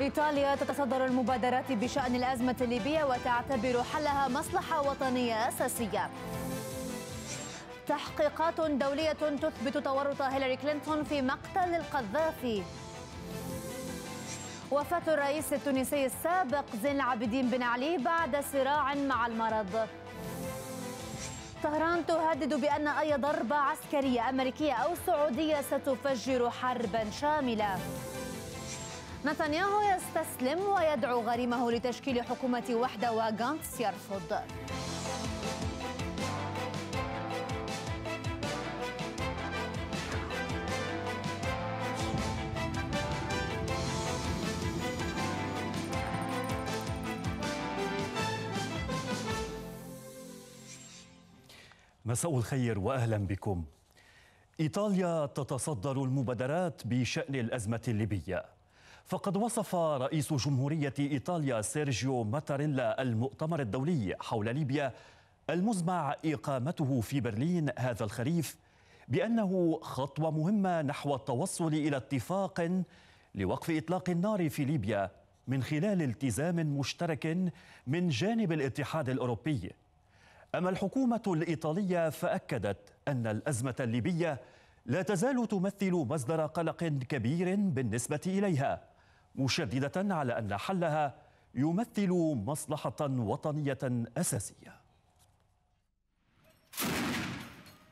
إيطاليا تتصدر المبادرات بشأن الأزمة الليبية وتعتبر حلها مصلحة وطنية أساسية تحقيقات دولية تثبت تورط هيلاري كلينتون في مقتل القذافي وفاة الرئيس التونسي السابق زين العابدين بن علي بعد صراع مع المرض طهران تهدد بأن أي ضربة عسكرية أمريكية أو سعودية ستفجر حربا شاملة نتنياهو يستسلم ويدعو غريمه لتشكيل حكومة وحدة وغانتس يرفض مساء الخير واهلا بكم. ايطاليا تتصدر المبادرات بشان الازمه الليبيه. فقد وصف رئيس جمهورية إيطاليا سيرجيو ماتاريلا المؤتمر الدولي حول ليبيا المزمع إقامته في برلين هذا الخريف بأنه خطوة مهمة نحو التوصل إلى اتفاق لوقف إطلاق النار في ليبيا من خلال التزام مشترك من جانب الاتحاد الأوروبي أما الحكومة الإيطالية فأكدت أن الأزمة الليبية لا تزال تمثل مصدر قلق كبير بالنسبة إليها مشددة على أن حلها يمثل مصلحة وطنية أساسية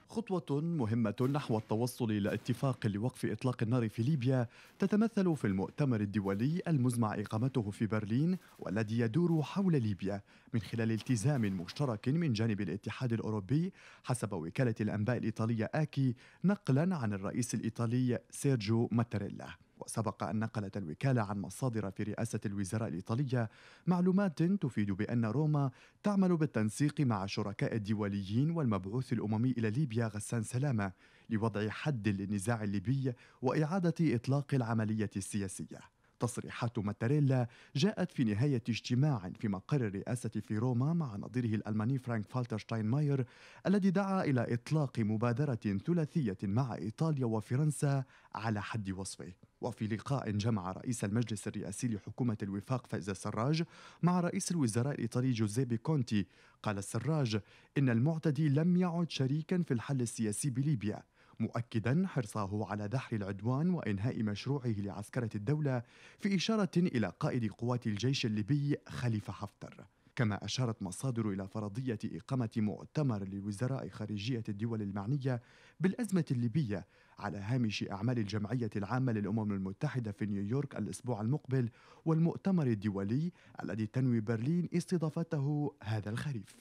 خطوة مهمة نحو التوصل إلى اتفاق لوقف إطلاق النار في ليبيا تتمثل في المؤتمر الدولي المزمع إقامته في برلين والذي يدور حول ليبيا من خلال التزام مشترك من جانب الاتحاد الأوروبي حسب وكالة الأنباء الإيطالية آكي نقلا عن الرئيس الإيطالي سيرجيو ماتريلا وسبق أن نقلت الوكالة عن مصادر في رئاسة الوزراء الإيطالية معلومات تفيد بأن روما تعمل بالتنسيق مع شركاء الدوليين والمبعوث الأممي إلى ليبيا غسان سلامة لوضع حد للنزاع الليبي وإعادة إطلاق العملية السياسية تصريحات ماتاريلا جاءت في نهاية اجتماع في مقر الرئاسة في روما مع نظيره الألماني فرانك فالتر شتاينماير الذي دعا إلى إطلاق مبادرة ثلاثية مع إيطاليا وفرنسا على حد وصفه وفي لقاء جمع رئيس المجلس الرئاسي لحكومة الوفاق فايز السراج مع رئيس الوزراء الإيطالي جوزيبي كونتي قال السراج إن المعتدي لم يعد شريكا في الحل السياسي بليبيا مؤكدا حرصه على دحر العدوان وانهاء مشروعه لعسكره الدوله في اشاره الى قائد قوات الجيش الليبي خليفه حفتر كما أشارت مصادر إلى فرضية إقامة مؤتمر لوزراء خارجية الدول المعنية بالأزمة الليبية على هامش أعمال الجمعية العامة للأمم المتحدة في نيويورك الأسبوع المقبل والمؤتمر الدولي الذي تنوي برلين استضافته هذا الخريف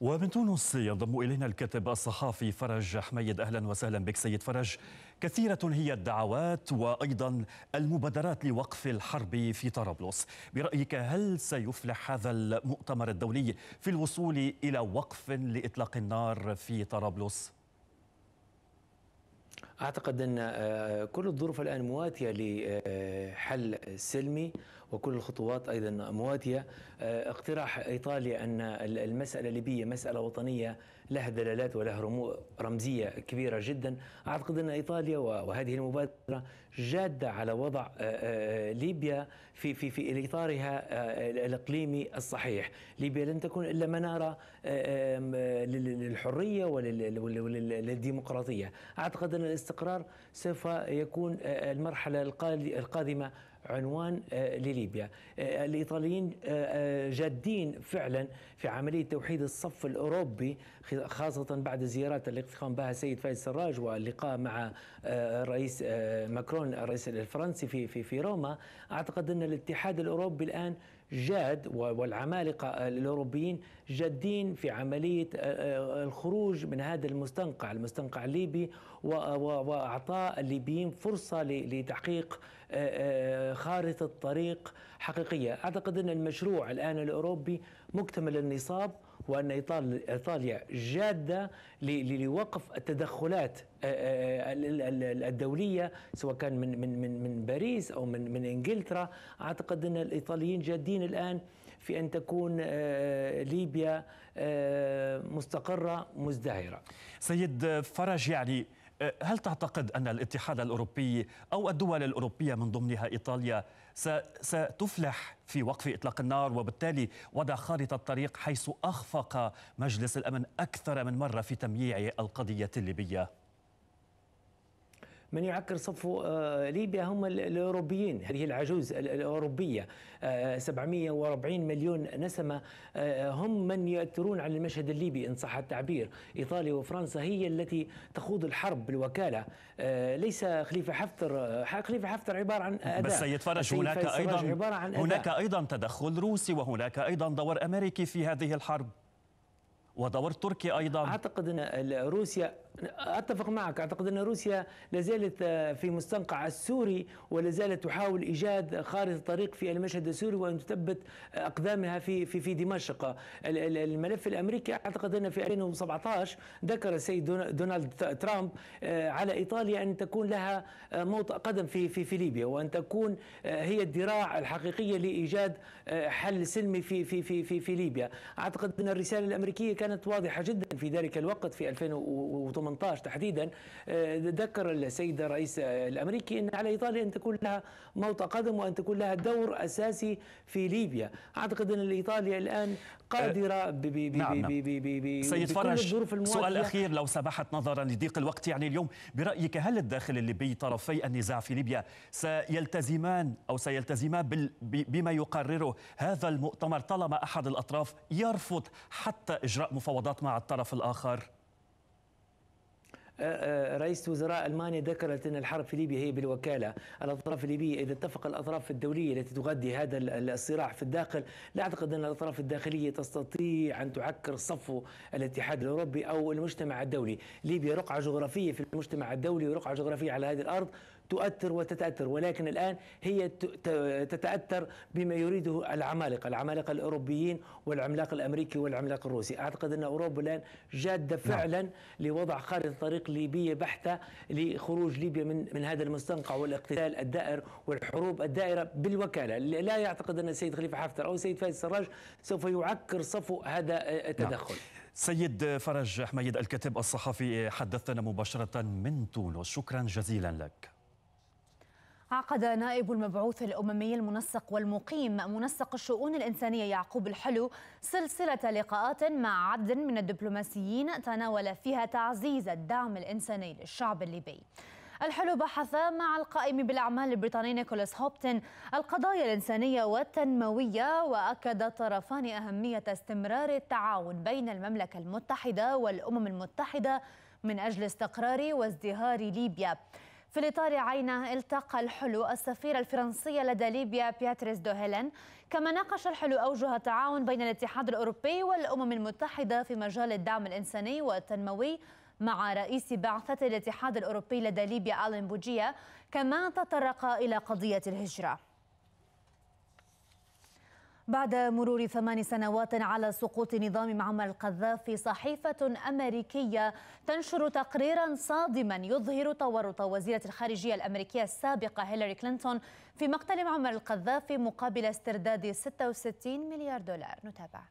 ومن تونس ينضم الينا الكاتب الصحافي فرج حميد اهلا وسهلا بك سيد فرج كثيره هي الدعوات وايضا المبادرات لوقف الحرب في طرابلس برايك هل سيفلح هذا المؤتمر الدولي في الوصول الى وقف لاطلاق النار في طرابلس اعتقد ان آه، كل الظروف الان مواتيه لحل سلمي وكل الخطوات ايضا مواتيه آه، اقتراح ايطاليا ان المساله الليبيه مساله وطنيه لها دلالات ولها رمزيه كبيره جدا اعتقد ان ايطاليا وهذه المبادره جاده على وضع آه، آه، ليبيا في في في اطارها آه، الاقليمي الصحيح، ليبيا لن تكون الا مناره للحريه وللديمقراطيه، اعتقد ان الاستقرار سوف يكون المرحله القادمه عنوان آه، لليبيا آه، الإيطاليين آه، جادين فعلا في عملية توحيد الصف الأوروبي خاصة بعد زيارات التي قام بها السيد فايز سراج واللقاء مع الرئيس ماكرون الرئيس الفرنسي في في في روما أعتقد أن الاتحاد الأوروبي الآن جاد والعمالقة الأوروبيين جادين في عملية آه، آه، الخروج من هذا المستنقع المستنقع الليبي وإعطاء الليبيين فرصة لتحقيق آه، خارطة طريق حقيقية أعتقد أن المشروع الآن الأوروبي مكتمل النصاب وأن إيطاليا جادة لوقف التدخلات الدولية سواء كان من من من من باريس أو من من إنجلترا أعتقد أن الإيطاليين جادين الآن في أن تكون ليبيا مستقرة مزدهرة سيد فرج يعني هل تعتقد أن الاتحاد الأوروبي أو الدول الأوروبية من ضمنها إيطاليا ستفلح في وقف إطلاق النار وبالتالي وضع خارطة طريق حيث أخفق مجلس الأمن أكثر من مرة في تمييع القضية الليبية؟ من يعكر صف آه، ليبيا هم الأوروبيين هذه العجوز الأوروبية 740 آه، مليون نسمة آه، هم من يؤثرون على المشهد الليبي إن صح التعبير إيطاليا وفرنسا هي التي تخوض الحرب بالوكالة ليس خليفة حفتر خليفة حفتر عبارة عن أداة بس سيد فرج هناك أيضا عبارة عن هناك أيضا تدخل روسي وهناك أيضا دور أمريكي في هذه الحرب ودور تركي أيضا أعتقد أن روسيا اتفق معك اعتقد ان روسيا لازالت آه، في مستنقع السوري ولازالت تحاول ايجاد خارطه طريق في المشهد السوري وان تثبت اقدامها في في في دمشق الملف الامريكي اعتقد ان في 2017 ذكر السيد دونالد ترامب آه، على ايطاليا ان تكون لها آه، موطئ قدم في في في ليبيا وان تكون هي الذراع الحقيقيه لايجاد حل سلمي في في في في, في ليبيا اعتقد ان الرساله الامريكيه كانت واضحه جدا في ذلك الوقت في 2018 2018 تحديدا آه، ذكر السيد الرئيس الامريكي ان على ايطاليا ان تكون لها موطأ قدم وان تكون لها دور اساسي في ليبيا اعتقد ان ايطاليا الان قادره آه، ب ب نعم. ب نعم. سيد فرج سؤال اخير لو سمحت نظرا لضيق الوقت يعني اليوم برايك هل الداخل الليبي طرفي النزاع في ليبيا سيلتزمان او سيلتزمان بما يقرره هذا المؤتمر طالما احد الاطراف يرفض حتى اجراء مفاوضات مع الطرف الاخر أه، أه، رئيسة وزراء المانيا ذكرت ان الحرب في ليبيا هي بالوكاله، الاطراف الليبيه اذا اتفق الاطراف الدوليه التي تغذي هذا الصراع في الداخل، لا اعتقد ان الاطراف الداخليه تستطيع ان تعكر صفو الاتحاد الاوروبي او المجتمع الدولي، ليبيا رقعه جغرافيه في المجتمع الدولي ورقعه جغرافيه على هذه الارض تؤثر وتتأثر ولكن الآن هي تتأثر بما يريده العمالقة العمالقة الأوروبيين والعملاق الأمريكي والعملاق الروسي أعتقد أن أوروبا الآن جادة نعم. فعلا نعم. لوضع خارطة طريق ليبية بحتة لخروج ليبيا من, من هذا المستنقع والاقتتال الدائر والحروب الدائرة بالوكالة لا يعتقد أن السيد خليفة حفتر أو السيد فايز السراج سوف يعكر صفو هذا التدخل نعم. سيد فرج حميد الكاتب الصحفي حدثنا مباشرة من تونس شكرا جزيلا لك عقد نائب المبعوث الأممي المنسق والمقيم منسق الشؤون الإنسانية يعقوب الحلو سلسلة لقاءات مع عدد من الدبلوماسيين تناول فيها تعزيز الدعم الإنساني للشعب الليبي الحلو بحث مع القائم بالأعمال البريطاني نيكولاس هوبتن القضايا الإنسانية والتنموية وأكد الطرفان أهمية استمرار التعاون بين المملكة المتحدة والأمم المتحدة من أجل استقرار وازدهار ليبيا في الإطار عينه التقى الحلو السفيرة الفرنسية لدى ليبيا بياتريس دوهيلن كما ناقش الحلو أوجه تعاون بين الاتحاد الأوروبي والأمم المتحدة في مجال الدعم الإنساني والتنموي مع رئيس بعثة الاتحاد الأوروبي لدى ليبيا آلين بوجيا كما تطرق إلى قضية الهجرة بعد مرور ثمان سنوات على سقوط نظام معمر القذافي صحيفة أمريكية تنشر تقريرا صادما يظهر تورط وزيرة الخارجية الأمريكية السابقة هيلاري كلينتون في مقتل معمر القذافي مقابل استرداد 66 مليار دولار نتابع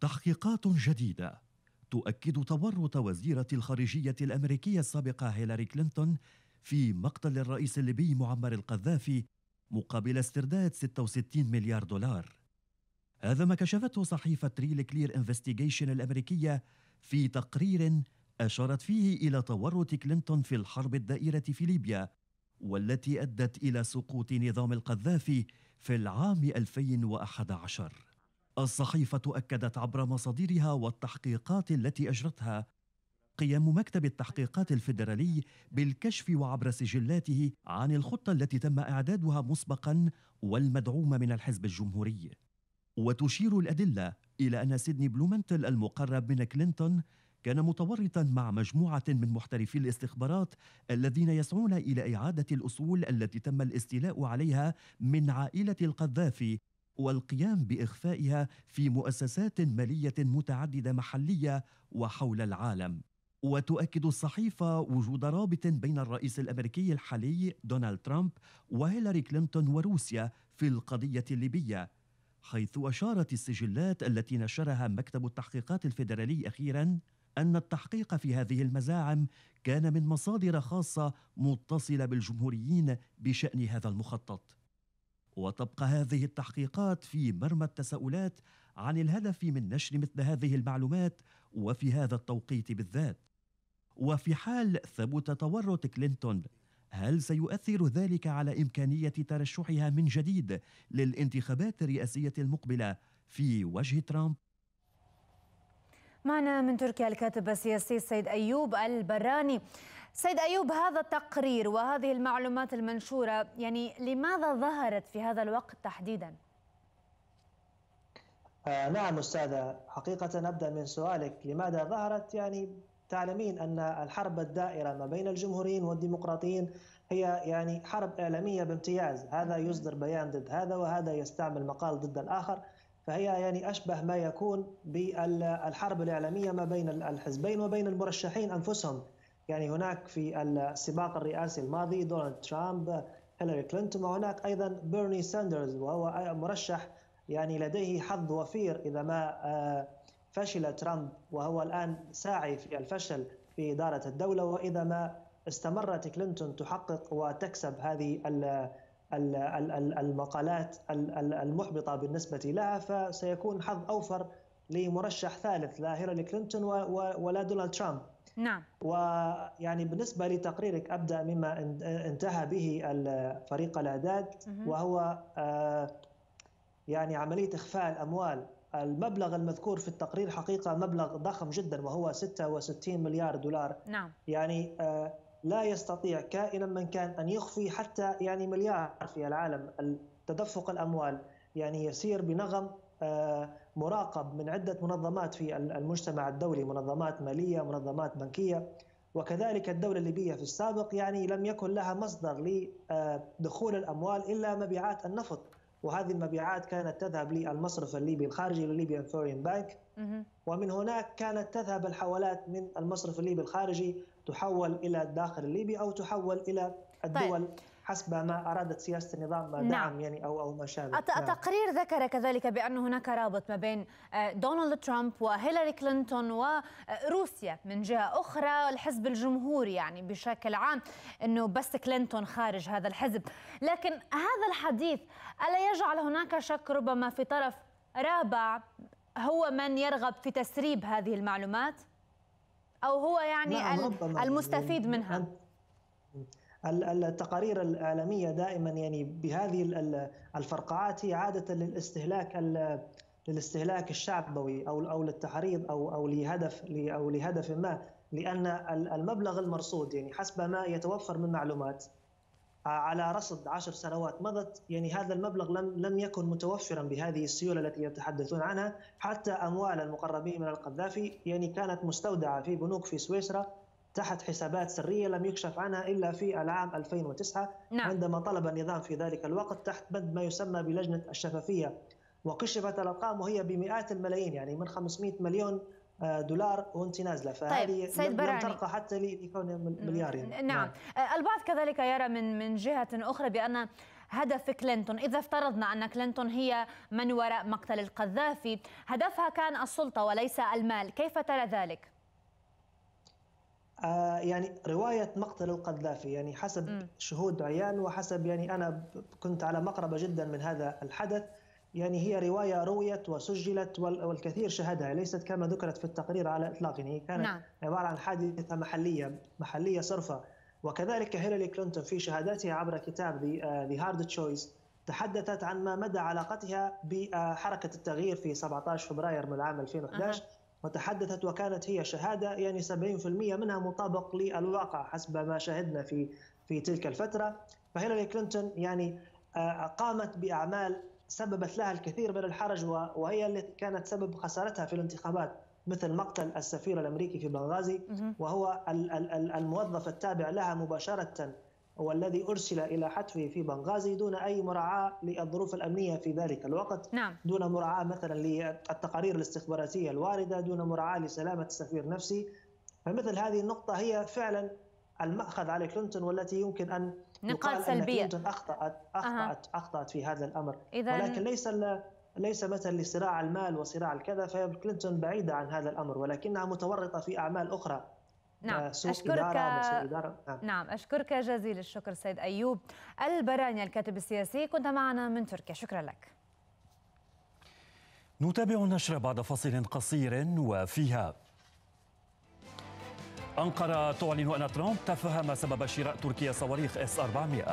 تحقيقات جديدة تؤكد تورط وزيرة الخارجية الأمريكية السابقة هيلاري كلينتون في مقتل الرئيس الليبي معمر القذافي مقابل استرداد 66 مليار دولار هذا ما كشفته صحيفة ريل كلير انفستيجيشن الأمريكية في تقرير أشارت فيه إلى تورط كلينتون في الحرب الدائرة في ليبيا والتي أدت إلى سقوط نظام القذافي في العام 2011 الصحيفة أكدت عبر مصادرها والتحقيقات التي أجرتها قيام مكتب التحقيقات الفيدرالي بالكشف وعبر سجلاته عن الخطة التي تم إعدادها مسبقا والمدعومة من الحزب الجمهوري وتشير الأدلة إلى أن سيدني بلومنتل المقرب من كلينتون كان متورطا مع مجموعة من محترفي الاستخبارات الذين يسعون إلى إعادة الأصول التي تم الاستيلاء عليها من عائلة القذافي والقيام باخفائها في مؤسسات ماليه متعدده محليه وحول العالم وتؤكد الصحيفة وجود رابط بين الرئيس الأمريكي الحالي دونالد ترامب وهيلاري كلينتون وروسيا في القضية الليبية حيث أشارت السجلات التي نشرها مكتب التحقيقات الفيدرالي أخيراً أن التحقيق في هذه المزاعم كان من مصادر خاصة متصلة بالجمهوريين بشأن هذا المخطط وتبقى هذه التحقيقات في مرمى التساؤلات عن الهدف من نشر مثل هذه المعلومات وفي هذا التوقيت بالذات وفي حال ثبت تورط كلينتون هل سيؤثر ذلك على إمكانية ترشحها من جديد للانتخابات الرئاسية المقبلة في وجه ترامب؟ معنا من تركيا الكاتب السياسي السيد أيوب البراني سيد أيوب هذا التقرير وهذه المعلومات المنشورة يعني لماذا ظهرت في هذا الوقت تحديداً؟ آه نعم أستاذة حقيقة نبدأ من سؤالك لماذا ظهرت يعني تعلمين أن الحرب الدائرة ما بين الجمهوريين والديمقراطيين هي يعني حرب إعلامية بامتياز هذا يصدر بيان ضد هذا وهذا يستعمل مقال ضد الآخر فهي يعني أشبه ما يكون بالحرب الإعلامية ما بين الحزبين وبين المرشحين أنفسهم يعني هناك في السباق الرئاسي الماضي دونالد ترامب هيلاري كلينتون وهناك أيضا بيرني ساندرز وهو مرشح يعني لديه حظ وفير إذا ما آه، فشل ترامب وهو الآن ساعي في الفشل في إدارة الدولة وإذا ما استمرت كلينتون تحقق وتكسب هذه المقالات المحبطة بالنسبة لها فسيكون حظ أوفر لمرشح ثالث لا هيلاري كلينتون ولا دونالد ترامب نعم ويعني بالنسبة لتقريرك أبدأ مما انتهى به الفريق الأعداد وهو آه، يعني عملية إخفاء الأموال المبلغ المذكور في التقرير حقيقة مبلغ ضخم جدا وهو 66 مليار دولار نعم. يعني آه، لا يستطيع كائنا من كان أن يخفي حتى يعني مليار في العالم تدفق الأموال يعني يسير بنغم آه، مراقب من عدة منظمات في المجتمع الدولي منظمات مالية منظمات بنكية وكذلك الدولة الليبية في السابق يعني لم يكن لها مصدر لدخول آه، الأموال إلا مبيعات النفط وهذه المبيعات كانت تذهب للمصرف الليبي الخارجي لليبيا فورين بانك ومن هناك كانت تذهب الحوالات من المصرف الليبي الخارجي تحول الى الداخل الليبي او تحول الى الدول طيب. حسب ما أرادت سياسة النظام نعم. دعم نعم. يعني أو أو ما شابه نعم. التقرير نعم. ذكر كذلك بأن هناك رابط ما بين آه، دونالد ترامب وهيلاري كلينتون وروسيا من جهة أخرى الحزب الجمهوري يعني بشكل عام أنه بس كلينتون خارج هذا الحزب لكن هذا الحديث ألا يجعل هناك شك ربما في طرف رابع هو من يرغب في تسريب هذه المعلومات أو هو يعني نعم المستفيد يعني منها التقارير الاعلاميه دائما يعني بهذه الفرقعات هي عاده للاستهلاك للاستهلاك الشعبوي او او للتحريض او او لهدف او لهدف ما لان المبلغ المرصود يعني حسب ما يتوفر من معلومات على رصد عشر سنوات مضت يعني هذا المبلغ لم لم يكن متوفرا بهذه السيوله التي يتحدثون عنها حتى اموال المقربين من القذافي يعني كانت مستودعه في بنوك في سويسرا تحت حسابات سريه لم يكشف عنها الا في العام 2009 نعم. عندما طلب النظام في ذلك الوقت تحت بند ما يسمى بلجنه الشفافيه وكشفت الارقام وهي بمئات الملايين يعني من 500 مليون آه، دولار وانت نازله فهذه طيب سيد لم ترقى حتى لكون مليار يعني. نعم. نعم آه، البعض كذلك يرى من من جهه اخرى بان هدف كلينتون إذا افترضنا أن كلينتون هي من وراء مقتل القذافي هدفها كان السلطة وليس المال كيف ترى ذلك؟ آه، يعني رواية مقتل القذافي يعني حسب م. شهود عيان وحسب يعني أنا كنت على مقربة جدا من هذا الحدث يعني هي رواية رويت وسجلت والكثير شهدها ليست كما ذكرت في التقرير على الإطلاق يعني كانت نعم. عبارة عن حادثة محلية محلية صرفة وكذلك هيلاري كلينتون في شهاداتها عبر كتاب ذا هارد تشويس تحدثت عن ما مدى علاقتها بحركة التغيير في 17 فبراير من العام 2011 أه. وتحدثت وكانت هي شهاده يعني 70% منها مطابق للواقع حسب ما شاهدنا في في تلك الفتره فهيلاري كلينتون يعني آه، قامت باعمال سببت لها الكثير من الحرج وهي التي كانت سبب خسارتها في الانتخابات مثل مقتل السفير الامريكي في بنغازي وهو الموظف التابع لها مباشره والذي أرسل إلى حتفه في بنغازي دون أي مراعاة للظروف الأمنية في ذلك الوقت نعم. دون مراعاة مثلا للتقارير الاستخباراتية الواردة دون مراعاة لسلامة السفير نفسي فمثل هذه النقطة هي فعلا المأخذ على كلينتون والتي يمكن أن نقاط سلبية أن كلينتون أخطأت أخطأت, أه. أخطأت في هذا الأمر إذن... ولكن ليس ليس مثلا لصراع المال وصراع الكذا فكلينتون بعيدة عن هذا الأمر ولكنها متورطة في أعمال أخرى نعم آه، أشكرك إدارة إدارة نعم. نعم أشكرك جزيل الشكر سيد أيوب البراني الكاتب السياسي كنت معنا من تركيا شكرا لك نتابع النشر بعد فصل قصير وفيها أنقرة تعلن أن ترامب تفهم سبب شراء تركيا صواريخ S-400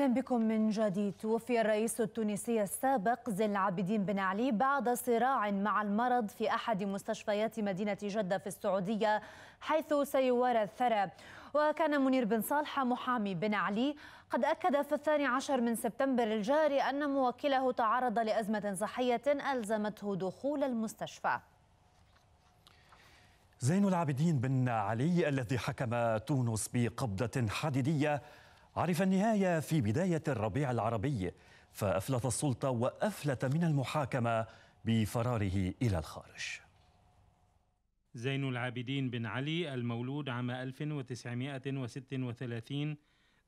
اهلا بكم من جديد توفي الرئيس التونسي السابق زين العابدين بن علي بعد صراع مع المرض في احد مستشفيات مدينه جده في السعوديه حيث سيوارى الثرى وكان منير بن صالح محامي بن علي قد أكد في الثاني عشر من سبتمبر الجاري أن موكله تعرض لأزمة صحية ألزمته دخول المستشفى زين العابدين بن علي الذي حكم تونس بقبضة حديدية عرف النهاية في بداية الربيع العربي فأفلت السلطة وأفلت من المحاكمة بفراره إلى الخارج زين العابدين بن علي المولود عام 1936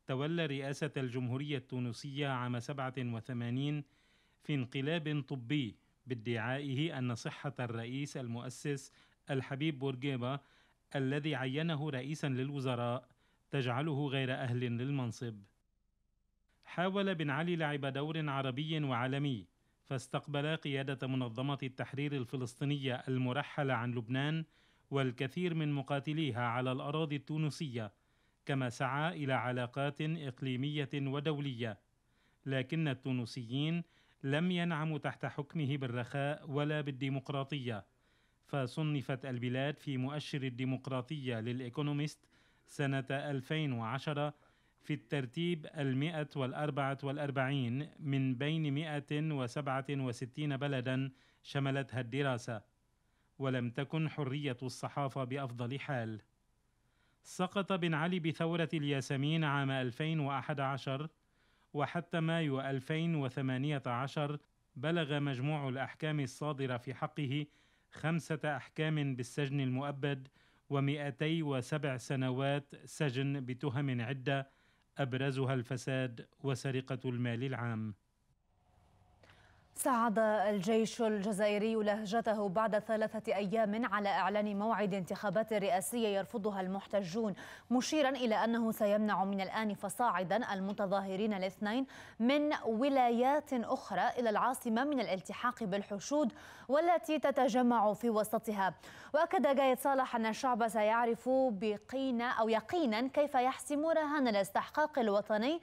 تولى رئاسة الجمهورية التونسية عام 87 في انقلاب طبي بادعائه أن صحة الرئيس المؤسس الحبيب بورقيبة الذي عينه رئيسا للوزراء تجعله غير أهل للمنصب. حاول بن علي لعب دور عربي وعالمي، فاستقبل قيادة منظمة التحرير الفلسطينية المرحلة عن لبنان والكثير من مقاتليها على الأراضي التونسية، كما سعى إلى علاقات إقليمية ودولية، لكن التونسيين لم ينعموا تحت حكمه بالرخاء ولا بالديمقراطية، فصنفت البلاد في مؤشر الديمقراطية للإيكونوميست سنة 2010 في الترتيب المئة والأربعة والأربعين من بين 167 بلدا شملتها الدراسة ولم تكن حرية الصحافة بأفضل حال سقط بن علي بثورة الياسمين عام 2011 وحتى مايو 2018 بلغ مجموع الأحكام الصادرة في حقه خمسة أحكام بالسجن المؤبد ومئتي وسبع سنوات سجن بتهم عدة أبرزها الفساد وسرقة المال العام صعد الجيش الجزائري لهجته بعد ثلاثة أيام على إعلان موعد انتخابات رئاسية يرفضها المحتجون مشيرا إلى أنه سيمنع من الآن فصاعدا المتظاهرين الاثنين من ولايات أخرى إلى العاصمة من الالتحاق بالحشود والتي تتجمع في وسطها وأكد جايد صالح أن الشعب سيعرف بقينا أو يقينا كيف يحسم رهان الاستحقاق الوطني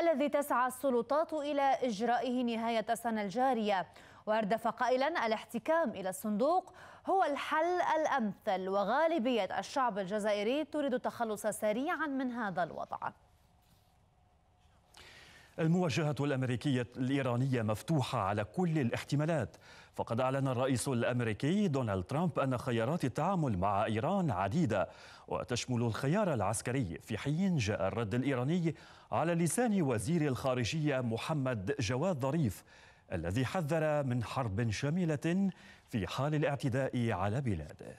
الذي تسعى السلطات إلى إجرائه نهاية السنة الجارية واردف قائلا الاحتكام الى الصندوق هو الحل الامثل وغالبيه الشعب الجزائري تريد التخلص سريعا من هذا الوضع المواجهة الأمريكية الإيرانية مفتوحة على كل الاحتمالات فقد أعلن الرئيس الأمريكي دونالد ترامب أن خيارات التعامل مع إيران عديدة وتشمل الخيار العسكري في حين جاء الرد الإيراني على لسان وزير الخارجيه محمد جواد ظريف الذي حذر من حرب شامله في حال الاعتداء على بلاده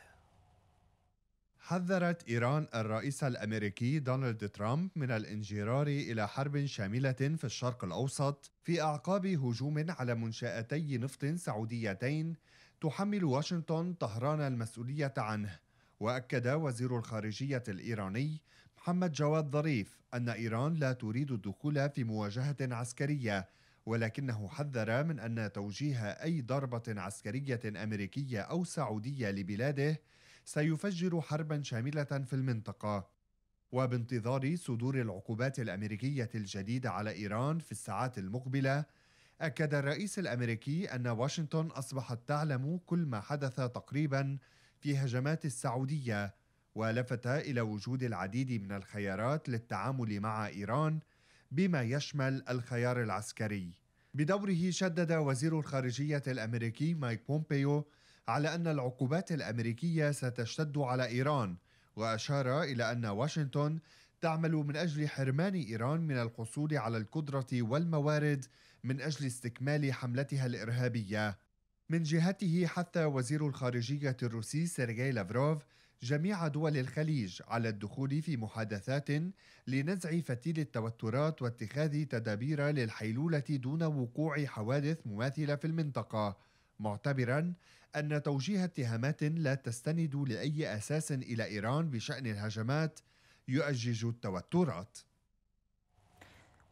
حذرت إيران الرئيس الأمريكي دونالد ترامب من الانجرار إلى حرب شاملة في الشرق الأوسط في أعقاب هجوم على منشأتي نفط سعوديتين تحمل واشنطن طهران المسؤولية عنه وأكد وزير الخارجية الإيراني محمد جواد ظريف أن إيران لا تريد الدخول في مواجهة عسكرية ولكنه حذر من أن توجيه أي ضربة عسكرية أمريكية أو سعودية لبلاده سيفجر حربا شاملة في المنطقة وبانتظار صدور العقوبات الأمريكية الجديدة على إيران في الساعات المقبلة أكد الرئيس الأمريكي أن واشنطن أصبحت تعلم كل ما حدث تقريبا في هجمات السعودية ولفت إلى وجود العديد من الخيارات للتعامل مع إيران بما يشمل الخيار العسكري. بدوره شدد وزير الخارجية الأمريكي مايك بومبيو على أن العقوبات الأمريكية ستشتد على إيران وأشار إلى أن واشنطن تعمل من أجل حرمان إيران من الحصول على القدرة والموارد من أجل استكمال حملتها الإرهابية من جهته حث وزير الخارجية الروسي سيرجي لافروف جميع دول الخليج على الدخول في محادثات لنزع فتيل التوترات واتخاذ تدابير للحيلوله دون وقوع حوادث مماثله في المنطقه معتبرا ان توجيه اتهامات لا تستند لاي اساس الى ايران بشان الهجمات يؤجج التوترات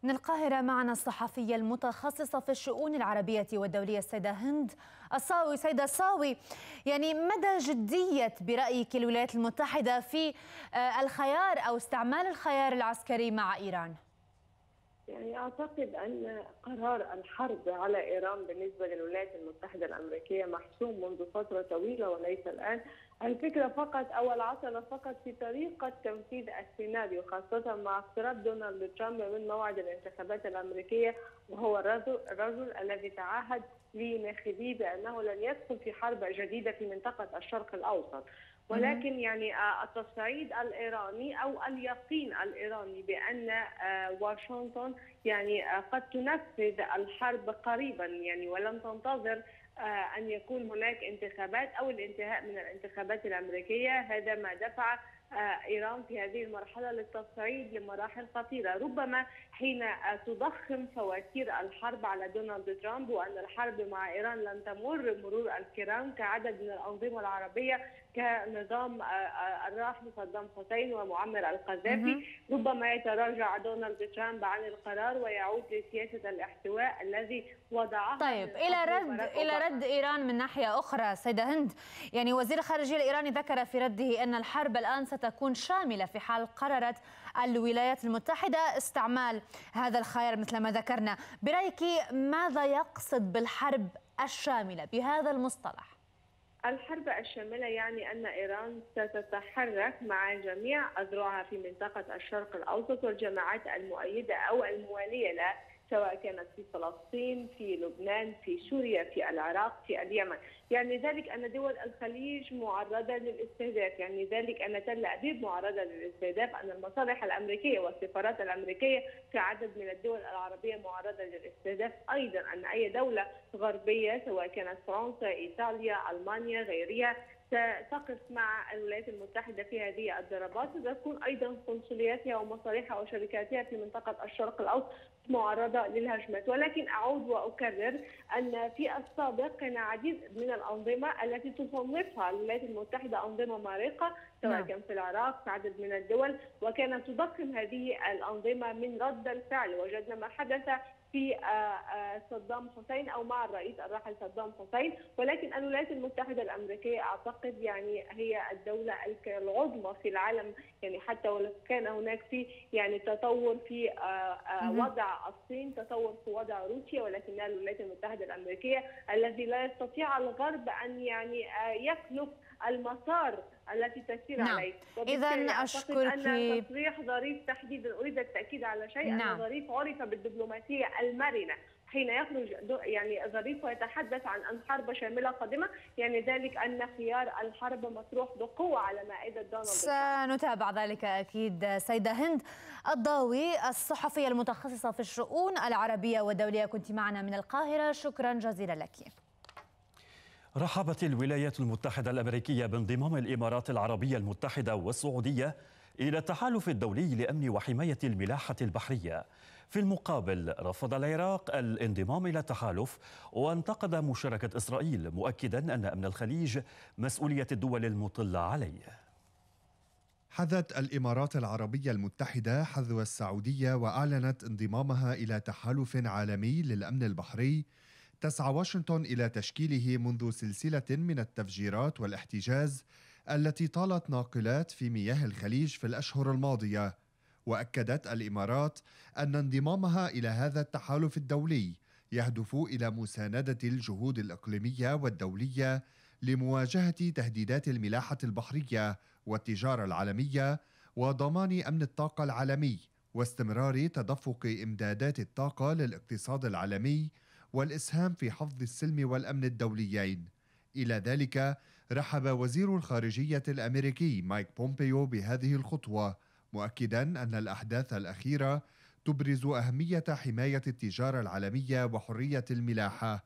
من القاهرة معنا الصحفية المتخصصة في الشؤون العربية والدولية السيدة هند الصاوي سيدة الصاوي يعني مدى جدية برأيك الولايات المتحدة في آه، الخيار أو استعمال الخيار العسكري مع إيران؟ يعني اعتقد ان قرار الحرب على ايران بالنسبه للولايات المتحده الامريكيه محسوم منذ فتره طويله وليس الان، الفكره فقط او العطله فقط في طريقه تنفيذ السيناريو خاصه مع اقتراب دونالد ترامب من موعد الانتخابات الامريكيه وهو الرجل, الرجل الذي تعهد لناخبيه بانه لن يدخل في حرب جديده في منطقه الشرق الاوسط، ولكن يعني آه، التصعيد الايراني او اليقين الايراني بان آه، واشنطن يعني آه، قد تنفذ الحرب قريبا يعني ولن تنتظر ان يكون هناك انتخابات او الانتهاء من الانتخابات الامريكيه هذا ما دفع ايران في هذه المرحله للتصعيد لمراحل خطيره، ربما حين تضخم فواتير الحرب على دونالد ترامب وان الحرب مع ايران لن تمر مرور الكرام كعدد من الانظمه العربيه كنظام آه، آه، الراحل صدام حسين ومعمر القذافي ربما يتراجع دونالد ترامب عن القرار ويعود لسياسة الاحتواء الذي وضعها طيب إلى رد إلى رد إيران من ناحية أخرى سيدة هند يعني وزير الخارجية الإيراني ذكر في رده أن الحرب الآن ستكون شاملة في حال قررت الولايات المتحدة استعمال هذا الخيار مثل ما ذكرنا برأيك ماذا يقصد بالحرب الشاملة بهذا المصطلح؟ الحرب الشاملة يعني أن إيران ستتحرك مع جميع أذرعها في منطقة الشرق الأوسط والجماعات المؤيدة أو الموالية لها سواء كانت في فلسطين في لبنان في سوريا في العراق في اليمن يعني ذلك أن دول الخليج معرضة للاستهداف يعني ذلك أن تل أبيب معرضة للاستهداف أن المصالح الأمريكية والسفارات الأمريكية في عدد من الدول العربية معرضة للاستهداف أيضا أن أي دولة غربية سواء كانت فرنسا إيطاليا ألمانيا غيرها تقف مع الولايات المتحدة في هذه الضربات وتكون أيضا قنصلياتها ومصالحها وشركاتها في منطقة الشرق الأوسط معرضة للهجمات ولكن أعود وأكرر أن في السابق كان عديد من الأنظمة التي تصنفها الولايات المتحدة أنظمة مارقة سواء نعم. كان في العراق في عدد من الدول وكانت تضخم هذه الأنظمة من رد الفعل وجدنا ما حدث في آه، آه، صدام حسين او مع الرئيس الراحل صدام حسين ولكن الولايات المتحده الامريكيه اعتقد يعني هي الدوله العظمى في العالم يعني حتى ولو كان هناك في يعني تطور في آه، وضع الصين تطور في وضع روسيا ولكنها الولايات المتحده الامريكيه الذي لا يستطيع الغرب ان يعني يخلق المسار التي تسير نعم. عليه اذا اشكرك ان تصريح ظريف تحديدا اريد التاكيد على شيء نعم. ان ظريف عرف بالدبلوماسيه المرنه حين يخرج يعني ظريف ويتحدث عن ان حرب شامله قادمه يعني ذلك ان خيار الحرب مطروح بقوه على مائده دونالد سنتابع ذلك اكيد سيده هند الضاوي الصحفيه المتخصصه في الشؤون العربيه والدوليه كنت معنا من القاهره شكرا جزيلا لك رحبت الولايات المتحدة الأمريكية بانضمام الإمارات العربية المتحدة والسعودية إلى التحالف الدولي لأمن وحماية الملاحة البحرية في المقابل رفض العراق الانضمام إلى التحالف وانتقد مشاركة إسرائيل مؤكدا أن أمن الخليج مسؤولية الدول المطلة عليه حذت الامارات العربيه المتحده حذو السعوديه واعلنت انضمامها الى تحالف عالمي للامن البحري تسعى واشنطن إلى تشكيله منذ سلسلة من التفجيرات والاحتجاز التي طالت ناقلات في مياه الخليج في الأشهر الماضية وأكدت الإمارات أن انضمامها إلى هذا التحالف الدولي يهدف إلى مساندة الجهود الإقليمية والدولية لمواجهة تهديدات الملاحة البحرية والتجارة العالمية وضمان أمن الطاقة العالمي واستمرار تدفق إمدادات الطاقة للاقتصاد العالمي والإسهام في حفظ السلم والأمن الدوليين إلى ذلك رحب وزير الخارجية الأمريكي مايك بومبيو بهذه الخطوة مؤكدا أن الأحداث الأخيرة تبرز أهمية حماية التجارة العالمية وحرية الملاحة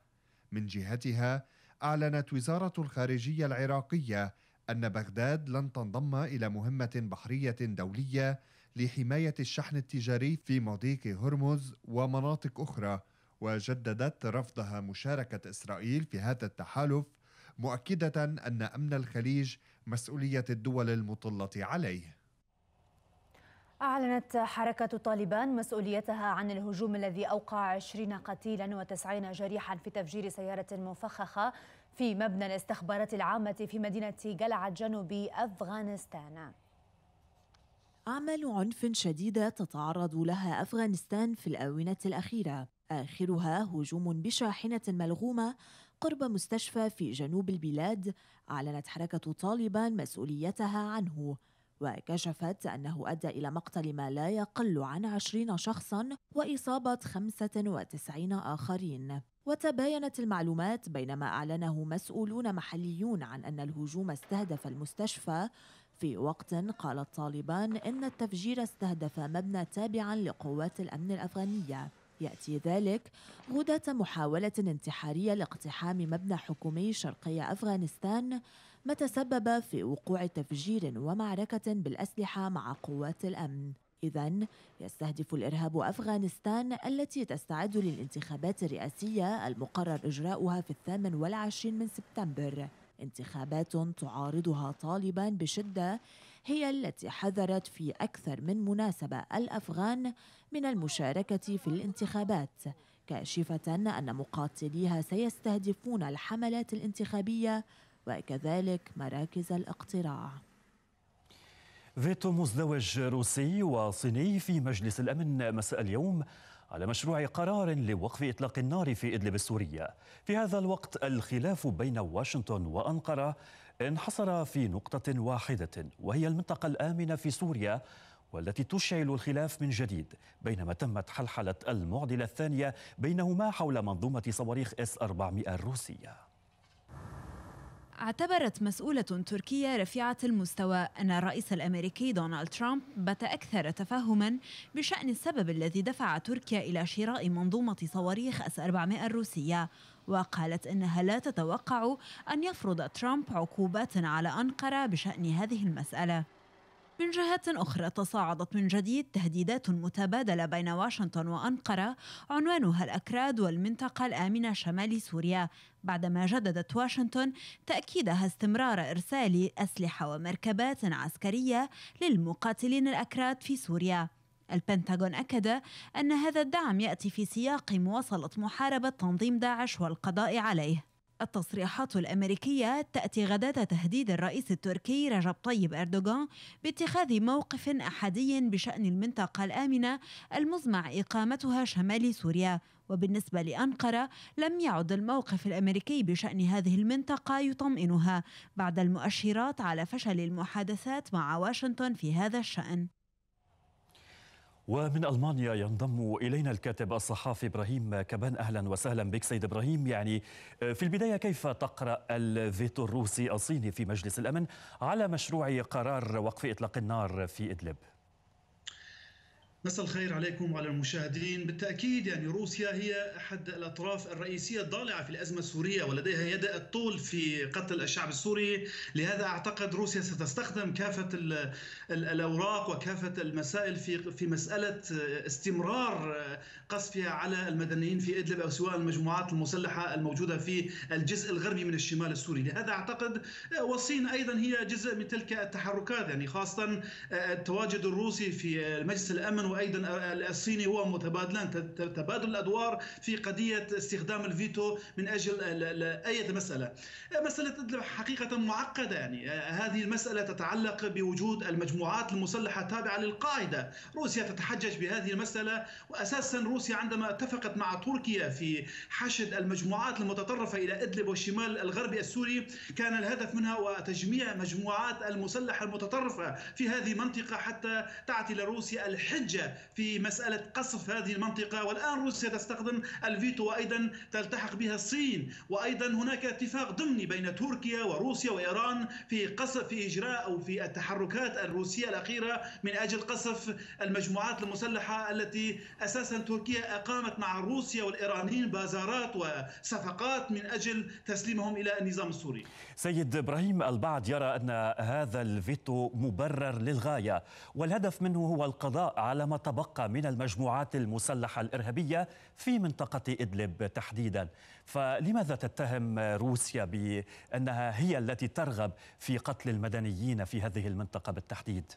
من جهتها أعلنت وزارة الخارجية العراقية أن بغداد لن تنضم إلى مهمة بحرية دولية لحماية الشحن التجاري في مضيق هرمز ومناطق أخرى وجددت رفضها مشاركة إسرائيل في هذا التحالف مؤكدة أن أمن الخليج مسؤولية الدول المطلة عليه أعلنت حركة طالبان مسؤوليتها عن الهجوم الذي أوقع 20 قتيلا و90 جريحا في تفجير سيارة مفخخة في مبنى الاستخبارات العامة في مدينة قلعة جنوبي أفغانستان أعمال عنف شديدة تتعرض لها أفغانستان في الآونة الأخيرة آخرها هجوم بشاحنة ملغومة قرب مستشفى في جنوب البلاد أعلنت حركة طالبان مسؤوليتها عنه وكشفت أنه أدى إلى مقتل ما لا يقل عن عشرين شخصا وإصابة خمسة وتسعين آخرين وتباينت المعلومات بينما أعلنه مسؤولون محليون عن أن الهجوم استهدف المستشفى في وقت قالت طالبان إن التفجير استهدف مبنى تابعا لقوات الأمن الأفغانية يأتي ذلك غداة محاولة انتحارية لاقتحام مبنى حكومي شرقي أفغانستان ما تسبب في وقوع تفجير ومعركة بالأسلحة مع قوات الأمن إذا يستهدف الإرهاب أفغانستان التي تستعد للانتخابات الرئاسية المقرر إجراؤها في الثامن والعشرين من سبتمبر انتخابات تعارضها طالبان بشدة هي التي حذرت في أكثر من مناسبة الأفغان من المشاركة في الانتخابات كاشفة أن مقاتليها سيستهدفون الحملات الانتخابية وكذلك مراكز الاقتراع فيتو مزدوج روسي وصيني في مجلس الأمن مساء اليوم على مشروع قرار لوقف إطلاق النار في إدلب السورية في هذا الوقت الخلاف بين واشنطن وأنقرة انحصر في نقطة واحدة وهي المنطقة الآمنة في سوريا والتي تشعل الخلاف من جديد بينما تمت حلحلة المعضلة الثانية بينهما حول منظومة صواريخ اس 400 الروسية. اعتبرت مسؤولة تركية رفيعة المستوى أن الرئيس الأمريكي دونالد ترامب بات أكثر تفهما بشأن السبب الذي دفع تركيا إلى شراء منظومة صواريخ اس 400 الروسية وقالت إنها لا تتوقع أن يفرض ترامب عقوبات على أنقرة بشأن هذه المسألة من جهة أخرى تصاعدت من جديد تهديدات متبادلة بين واشنطن وأنقرة عنوانها الأكراد والمنطقة الآمنة شمال سوريا بعدما جددت واشنطن تأكيدها استمرار إرسال أسلحة ومركبات عسكرية للمقاتلين الأكراد في سوريا البنتاغون أكد أن هذا الدعم يأتي في سياق مواصلة محاربة تنظيم داعش والقضاء عليه التصريحات الأمريكية تأتي غداة تهديد الرئيس التركي رجب طيب أردوغان باتخاذ موقف أحدي بشأن المنطقة الآمنة المزمع إقامتها شمال سوريا وبالنسبة لأنقرة لم يعد الموقف الأمريكي بشأن هذه المنطقة يطمئنها بعد المؤشرات على فشل المحادثات مع واشنطن في هذا الشأن ومن المانيا ينضم الينا الكاتب الصحافي ابراهيم كبان اهلا وسهلا بك سيد ابراهيم يعني آه، في البدايه كيف تقرا الفيتو الروسي الصيني في مجلس الامن على مشروع قرار وقف اطلاق النار في ادلب؟ مساء الخير عليكم وعلى المشاهدين بالتأكيد يعني روسيا هي أحد الأطراف الرئيسية الضالعة في الأزمة السورية ولديها يد الطول في قتل الشعب السوري لهذا أعتقد روسيا ستستخدم كافة الأوراق وكافة المسائل في في مسألة استمرار قصفها على المدنيين في إدلب أو سواء المجموعات المسلحة الموجودة في الجزء الغربي من الشمال السوري لهذا أعتقد والصين أيضا هي جزء من تلك التحركات يعني خاصة التواجد الروسي في مجلس الأمن وايضا الصيني هو متبادلان تبادل الادوار في قضيه استخدام الفيتو من اجل اي مساله. مساله ادلب حقيقه معقده يعني هذه المساله تتعلق بوجود المجموعات المسلحه التابعه للقاعده، روسيا تتحجج بهذه المساله واساسا روسيا عندما اتفقت مع تركيا في حشد المجموعات المتطرفه الى ادلب والشمال الغربي السوري كان الهدف منها وتجميع مجموعات المسلحه المتطرفه في هذه المنطقه حتى تعطي لروسيا الحجه في مسألة قصف هذه المنطقة والآن روسيا تستخدم الفيتو وأيضا تلتحق بها الصين وأيضا هناك اتفاق ضمني بين تركيا وروسيا وإيران في قصف في إجراء أو في التحركات الروسية الأخيرة من أجل قصف المجموعات المسلحة التي أساسا تركيا أقامت مع روسيا والإيرانيين بازارات وصفقات من أجل تسليمهم إلى النظام السوري سيد إبراهيم البعض يرى أن هذا الفيتو مبرر للغاية والهدف منه هو القضاء على ما تبقى من المجموعات المسلحة الإرهابية في منطقة إدلب تحديدا فلماذا تتهم روسيا بأنها هي التي ترغب في قتل المدنيين في هذه المنطقة بالتحديد؟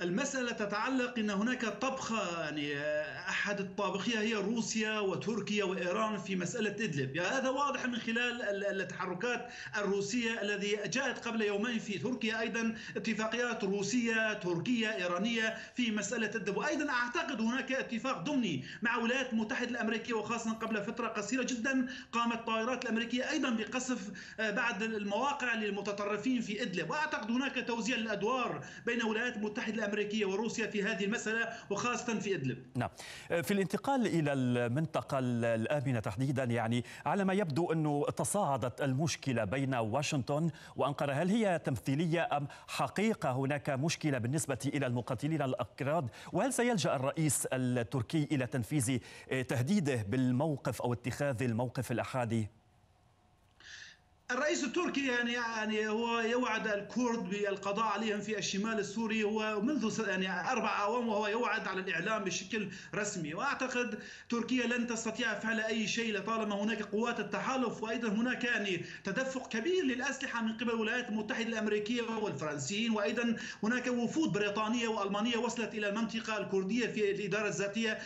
المسألة تتعلق أن هناك طبخة يعني آه، أحد الطابخية هي روسيا وتركيا وإيران في مسألة إدلب يعني هذا واضح من خلال التحركات الروسية الذي جاءت قبل يومين في تركيا أيضا اتفاقيات روسية تركية إيرانية في مسألة إدلب وأيضا أعتقد هناك اتفاق ضمني مع الولايات المتحدة الأمريكية وخاصة قبل فترة قصيرة جدا قامت الطائرات الأمريكية أيضا بقصف آه، بعض المواقع للمتطرفين في إدلب وأعتقد هناك توزيع الأدوار بين الولايات المتحدة الأمريكية وروسيا في هذه المسألة وخاصة في إدلب نعم آه، في الانتقال إلى المنطقة الآمنة تحديدا يعني على ما يبدو أنه تصاعدت المشكلة بين واشنطن وأنقرة هل هي تمثيلية أم حقيقة هناك مشكلة بالنسبة إلى المقاتلين الأكراد وهل سيلجأ الرئيس التركي إلى تنفيذ آه، تهديده بالموقف أو اتخاذ الموقف الأحادي الرئيس التركي يعني يعني هو يوعد الكرد بالقضاء عليهم في الشمال السوري هو منذ يعني اربع اعوام وهو يوعد على الاعلام بشكل رسمي واعتقد تركيا لن تستطيع فعل اي شيء لطالما هناك قوات التحالف وايضا هناك يعني تدفق كبير للاسلحه من قبل الولايات المتحده الامريكيه والفرنسيين وايضا هناك وفود بريطانيه والمانيه وصلت الى المنطقه الكرديه في الاداره الذاتيه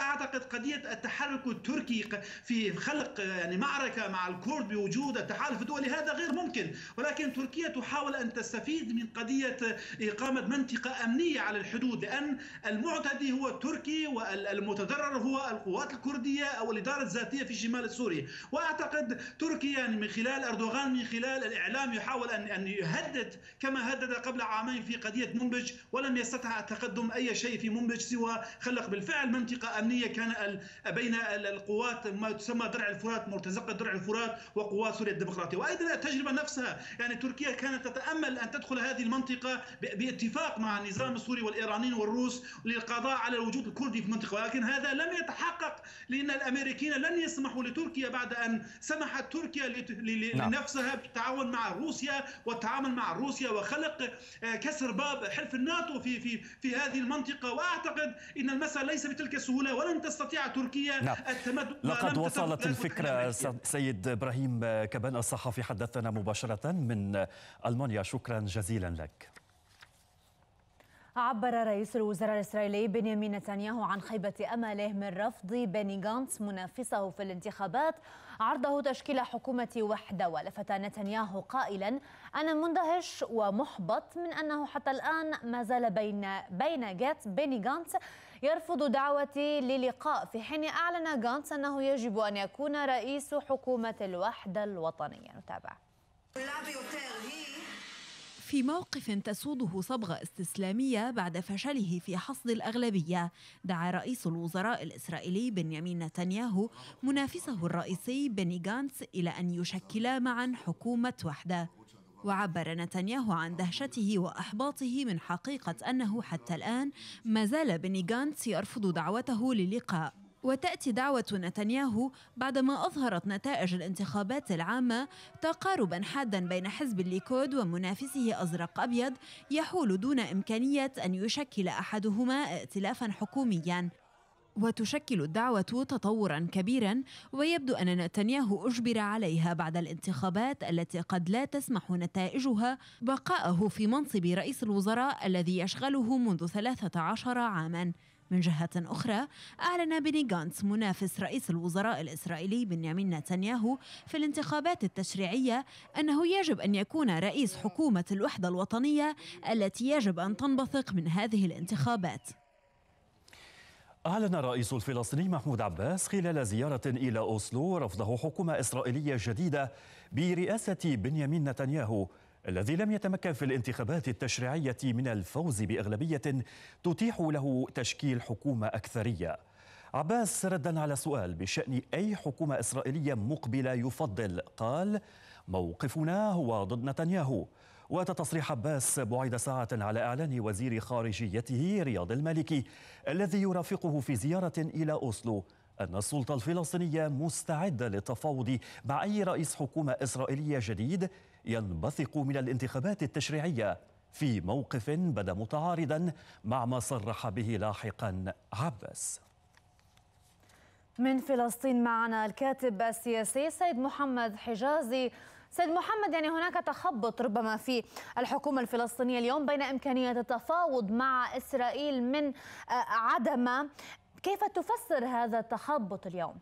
اعتقد قضيه التحرك التركي في خلق يعني معركه مع الكرد بوجود التحالف في دول هذا غير ممكن ولكن تركيا تحاول أن تستفيد من قضية إقامة منطقة أمنية على الحدود لأن المعتدي هو التركي والمتضرر هو القوات الكردية أو الإدارة الذاتية في شمال السوري وأعتقد تركيا من خلال أردوغان من خلال الإعلام يحاول أن أن يهدد كما هدد قبل عامين في قضية منبج ولم يستطع التقدم أي شيء في منبج سوى خلق بالفعل منطقة أمنية كان بين القوات ما تسمى درع الفرات مرتزقة درع الفرات وقوات سوريا الديمقراطية الاماراتي وأيضا التجربة نفسها يعني تركيا كانت تتأمل أن تدخل هذه المنطقة باتفاق مع النظام السوري والإيرانيين والروس للقضاء على الوجود الكردي في المنطقة ولكن هذا لم يتحقق لأن الأمريكيين لن يسمحوا لتركيا بعد أن سمحت تركيا نعم. لنفسها بالتعاون مع روسيا والتعامل مع روسيا وخلق آه، كسر باب حلف الناتو في في في هذه المنطقة وأعتقد أن المسألة ليس بتلك السهولة ولن تستطيع تركيا نعم. التمدد لقد وصلت الفكرة سيد إبراهيم كبان الصحيح. الصحفي حدثنا مباشرة من ألمانيا شكرا جزيلا لك عبر رئيس الوزراء الإسرائيلي بنيامين نتنياهو عن خيبة أمله من رفض بيني غانتس منافسه في الانتخابات عرضه تشكيل حكومة وحدة ولفت نتنياهو قائلا أنا مندهش ومحبط من أنه حتى الآن ما زال بين بين جات بيني غانتس يرفض دعوتي للقاء في حين أعلن غانتس أنه يجب أن يكون رئيس حكومة الوحدة الوطنية نتابع في موقف تسوده صبغة استسلامية بعد فشله في حصد الأغلبية دعا رئيس الوزراء الإسرائيلي بنيامين نتنياهو منافسه الرئيسي بني غانتس إلى أن يشكلا معا حكومة وحدة وعبر نتنياهو عن دهشته واحباطه من حقيقه انه حتى الان ما زال بني جانتس يرفض دعوته للقاء وتاتي دعوه نتنياهو بعدما اظهرت نتائج الانتخابات العامه تقاربا حادا بين حزب الليكود ومنافسه ازرق ابيض يحول دون امكانيه ان يشكل احدهما ائتلافا حكوميا وتشكل الدعوة تطورا كبيرا ويبدو أن نتنياهو أجبر عليها بعد الانتخابات التي قد لا تسمح نتائجها بقاءه في منصب رئيس الوزراء الذي يشغله منذ 13 عاما من جهة أخرى أعلن بني غانتس منافس رئيس الوزراء الإسرائيلي بنيامين نتنياهو في الانتخابات التشريعية أنه يجب أن يكون رئيس حكومة الوحدة الوطنية التي يجب أن تنبثق من هذه الانتخابات أعلن الرئيس الفلسطيني محمود عباس خلال زيارة إلى أوسلو رفضه حكومة إسرائيلية جديدة برئاسة بنيامين نتنياهو الذي لم يتمكن في الانتخابات التشريعية من الفوز بأغلبية تتيح له تشكيل حكومة أكثرية عباس ردا على سؤال بشأن أي حكومة إسرائيلية مقبلة يفضل قال موقفنا هو ضد نتنياهو واتى تصريح عباس بعد ساعة على إعلان وزير خارجيته رياض المالكي الذي يرافقه في زيارة إلى أوسلو أن السلطة الفلسطينية مستعدة للتفاوض مع أي رئيس حكومة إسرائيلية جديد ينبثق من الانتخابات التشريعية في موقف بدا متعارضا مع ما صرح به لاحقا عباس من فلسطين معنا الكاتب السياسي سيد محمد حجازي سيد محمد يعني هناك تخبط ربما في الحكومة الفلسطينية اليوم بين إمكانية التفاوض مع إسرائيل من آه، عدم كيف تفسر هذا التخبط اليوم؟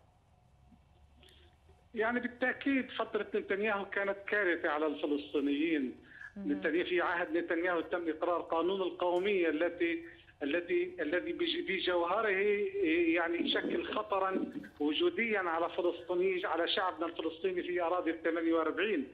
يعني بالتأكيد فترة نتنياهو كانت كارثة على الفلسطينيين نتنياهو في عهد نتنياهو تم إقرار قانون القومية التي الذي الذي بجوهره إيه، يعني يشكل خطرا وجوديا على فلسطيني على شعبنا الفلسطيني في اراضي ال 48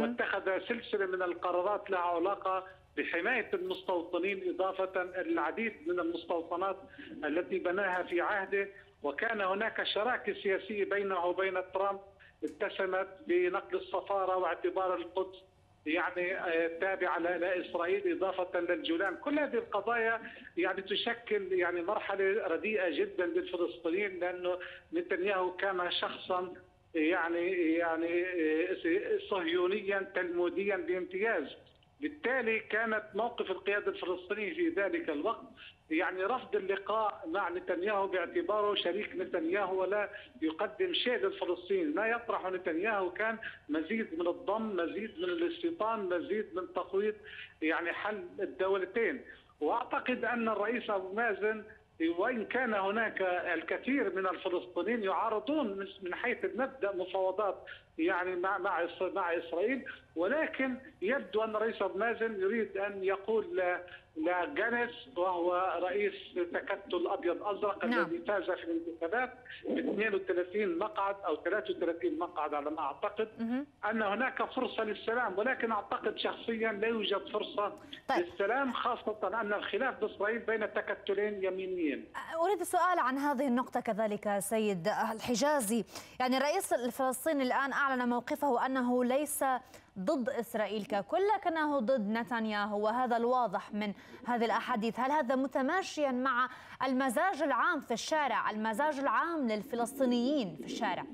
واتخذ سلسله من القرارات لها علاقه بحماية المستوطنين إضافة العديد من المستوطنات التي بناها في عهده وكان هناك شراكة سياسية بينه وبين ترامب اتسمت بنقل السفارة واعتبار القدس يعني آه، تابعة لإسرائيل إضافة للجولان كل هذه القضايا يعني تشكل يعني مرحلة رديئة جدا للفلسطينيين لأنه نتنياهو كان شخصا يعني يعني آه، صهيونيا تلموديا بامتياز بالتالي كانت موقف القيادة الفلسطينية في ذلك الوقت يعني رفض اللقاء مع نتنياهو باعتباره شريك نتنياهو ولا يقدم شيء للفلسطينيين، ما يطرح نتنياهو كان مزيد من الضم، مزيد من الاستيطان، مزيد من تقويض يعني حل الدولتين، واعتقد ان الرئيس ابو مازن وان كان هناك الكثير من الفلسطينيين يعارضون من حيث المبدا مفاوضات يعني مع مع مع اسرائيل ولكن يبدو ان الرئيس ابو مازن يريد ان يقول لجانس وهو رئيس تكتل ابيض ازرق نعم. الذي فاز في الانتخابات ب 32 مقعد او 33 مقعد على ما اعتقد مه. ان هناك فرصه للسلام ولكن اعتقد شخصيا لا يوجد فرصه طيب. للسلام خاصه ان الخلاف باسرائيل بين تكتلين يمينيين. اريد السؤال عن هذه النقطه كذلك سيد الحجازي، يعني الرئيس الفلسطيني الان اعلن موقفه انه ليس ضد إسرائيل ككل لكنه ضد نتنياهو وهذا الواضح من هذه الأحاديث هل هذا متماشيا مع المزاج العام في الشارع المزاج العام للفلسطينيين في الشارع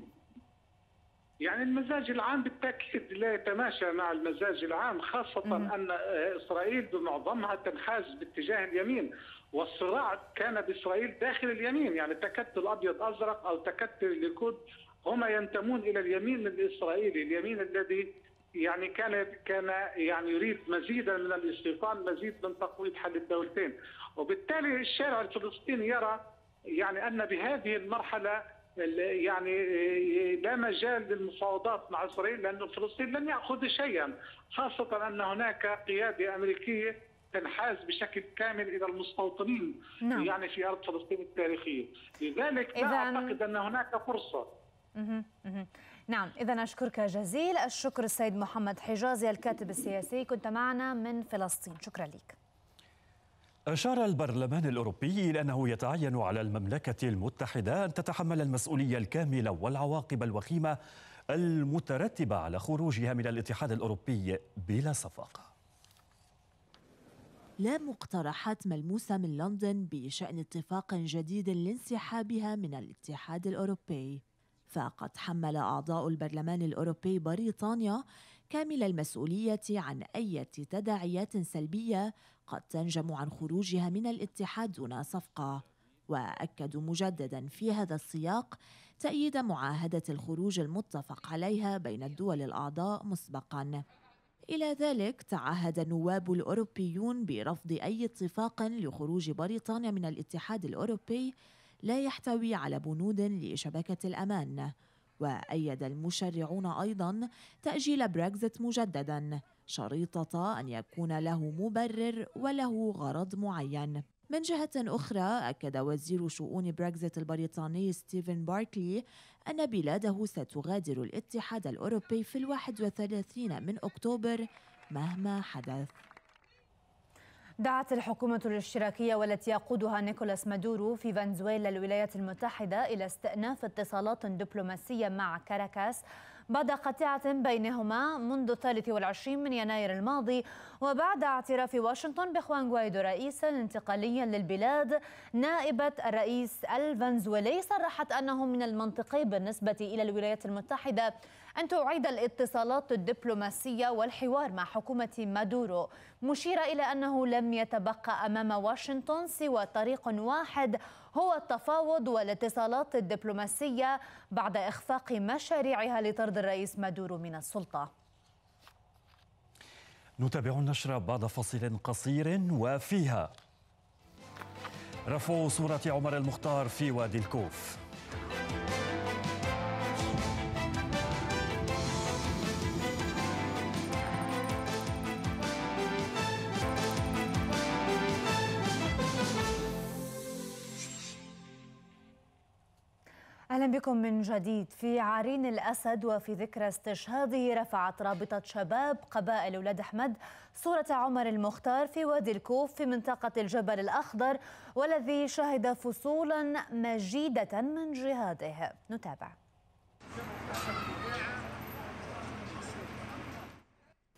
يعني المزاج العام بالتاكيد لا يتماشى مع المزاج العام خاصه م- ان اسرائيل بمعظمها تنحاز باتجاه اليمين والصراع كان باسرائيل داخل اليمين يعني تكتل الابيض ازرق او تكتل الليكود هما ينتمون الى اليمين الاسرائيلي اليمين الذي يعني كان كان يعني يريد مزيدا من الاستيطان مزيد من تقويض حل الدولتين وبالتالي الشارع الفلسطيني يرى يعني ان بهذه المرحله يعني لا مجال للمفاوضات مع اسرائيل لان فلسطين لن ياخذ شيئا خاصه ان هناك قياده امريكيه تنحاز بشكل كامل الى المستوطنين نعم. يعني في ارض فلسطين التاريخيه لذلك لا اعتقد ان هناك فرصه نعم إذا أشكرك جزيل الشكر السيد محمد حجازي الكاتب السياسي كنت معنا من فلسطين شكرا لك أشار البرلمان الأوروبي إلى أنه يتعين على المملكة المتحدة أن تتحمل المسؤولية الكاملة والعواقب الوخيمة المترتبة على خروجها من الاتحاد الأوروبي بلا صفقة لا مقترحات ملموسة من لندن بشأن اتفاق جديد لانسحابها من الاتحاد الأوروبي فقد حمل أعضاء البرلمان الأوروبي بريطانيا كامل المسؤولية عن أي تداعيات سلبية قد تنجم عن خروجها من الاتحاد دون صفقة وأكدوا مجددا في هذا السياق تأييد معاهدة الخروج المتفق عليها بين الدول الأعضاء مسبقا إلى ذلك تعهد النواب الأوروبيون برفض أي اتفاق لخروج بريطانيا من الاتحاد الأوروبي لا يحتوي على بنود لشبكة الأمان وأيد المشرعون أيضا تأجيل بريكزت مجددا شريطة أن يكون له مبرر وله غرض معين من جهة أخرى أكد وزير شؤون بريكزيت البريطاني ستيفن باركلي أن بلاده ستغادر الاتحاد الأوروبي في الواحد وثلاثين من أكتوبر مهما حدث دعت الحكومة الاشتراكية والتي يقودها نيكولاس مادورو في فنزويلا الولايات المتحدة إلى استئناف اتصالات دبلوماسية مع كاراكاس بعد قطيعة بينهما منذ الثالث والعشرين من يناير الماضي وبعد اعتراف واشنطن بخوان غوايدو رئيسا انتقاليا للبلاد نائبة الرئيس الفنزويلي صرحت أنه من المنطقي بالنسبة إلى الولايات المتحدة أن تعيد الاتصالات الدبلوماسية والحوار مع حكومة مادورو مشيرة إلى أنه لم يتبقى أمام واشنطن سوى طريق واحد هو التفاوض والاتصالات الدبلوماسية بعد إخفاق مشاريعها لطرد الرئيس مادورو من السلطة نتابع النشرة بعد فصل قصير وفيها رفع صورة عمر المختار في وادي الكوف أهلا بكم من جديد في عرين الأسد وفي ذكرى استشهاده رفعت رابطة شباب قبائل ولاد أحمد صورة عمر المختار في وادي الكوف في منطقة الجبل الأخضر والذي شهد فصولا مجيدة من جهاده نتابع